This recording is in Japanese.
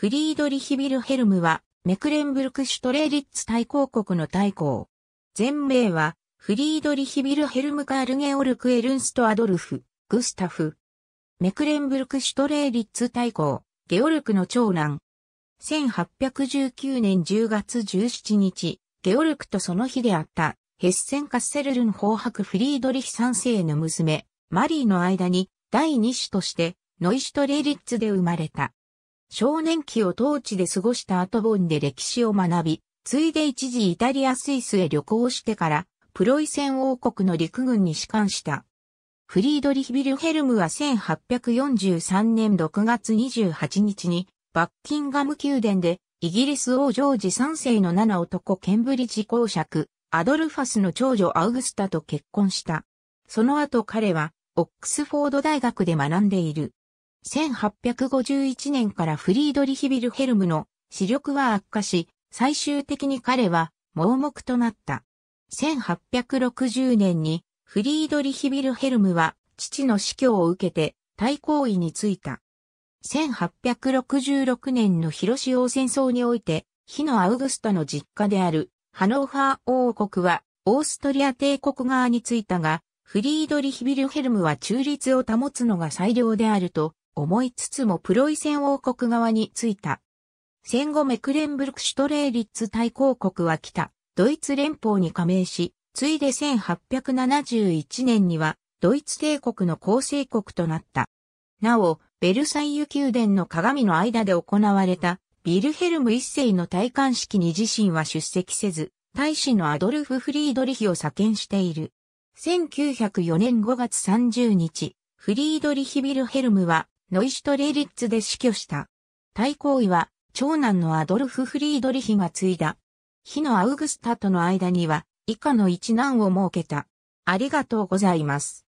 フリードリヒ・ビルヘルムは、メクレンブルク・シュトレーリッツ大公国の大公。全米は、フリードリヒ・ビルヘルム・カールゲ・オルク・エルンスト・アドルフ、グスタフ。メクレンブルク・シュトレーリッツ大公、ゲオルクの長男。1819年10月17日、ゲオルクとその日であった、ヘッセン・カッセルルン法白フリードリヒ三世の娘、マリーの間に、第二子として、ノイシュトレーリッツで生まれた。少年期を当地で過ごした後ボンで歴史を学び、ついで一時イタリア・スイスへ旅行してから、プロイセン王国の陸軍に士官した。フリードリヒ・ビルヘルムは1843年6月28日に、バッキンガム宮殿で、イギリス王ジョージ3世の7男ケンブリッジ公爵、アドルファスの長女アウグスタと結婚した。その後彼は、オックスフォード大学で学んでいる。1851年からフリードリヒ・ビルヘルムの視力は悪化し、最終的に彼は盲目となった。1860年にフリードリヒ・ビルヘルムは父の死去を受けて対抗位に就いた。1866年の広潮戦争において、火のアウグストの実家であるハノーファー王国はオーストリア帝国側についたが、フリードリヒ・ビルヘルムは中立を保つのが最良であると思いつつもプロイセン王国側についた。戦後メクレンブルクシュトレーリッツ大公国は来た、ドイツ連邦に加盟し、ついで1871年にはドイツ帝国の構成国となった。なお、ベルサイユ宮殿の鏡の間で行われたビルヘルム一世の戴冠式に自身は出席せず、大使のアドルフ・フリードリヒを左見している。1904年5月30日、フリードリヒ・ビルヘルムはノイシュトレリッツで死去した。対抗位は、長男のアドルフ・フリードリヒが継いだ。火のアウグスタとの間には、以下の一難を設けた。ありがとうございます。